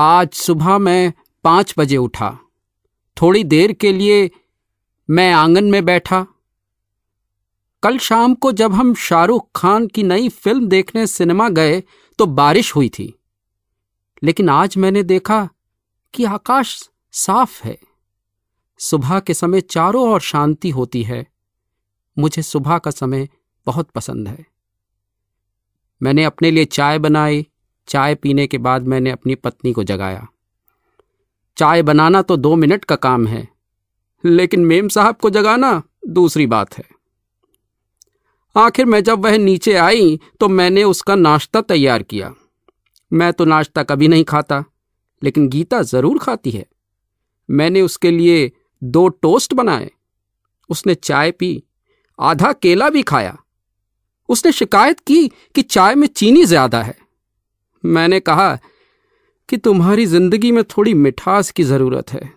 आज सुबह मैं पाँच बजे उठा थोड़ी देर के लिए मैं आंगन में बैठा कल शाम को जब हम शाहरुख खान की नई फिल्म देखने सिनेमा गए तो बारिश हुई थी लेकिन आज मैंने देखा कि आकाश साफ है सुबह के समय चारों ओर शांति होती है मुझे सुबह का समय बहुत पसंद है मैंने अपने लिए चाय बनाई चाय पीने के बाद मैंने अपनी पत्नी को जगाया चाय बनाना तो दो मिनट का काम है लेकिन मेम साहब को जगाना दूसरी बात है आखिर मैं जब वह नीचे आई तो मैंने उसका नाश्ता तैयार किया मैं तो नाश्ता कभी नहीं खाता लेकिन गीता ज़रूर खाती है मैंने उसके लिए दो टोस्ट बनाए उसने चाय पी आधा केला भी खाया उसने शिकायत की कि चाय में चीनी ज़्यादा है मैंने कहा कि तुम्हारी जिंदगी में थोड़ी मिठास की जरूरत है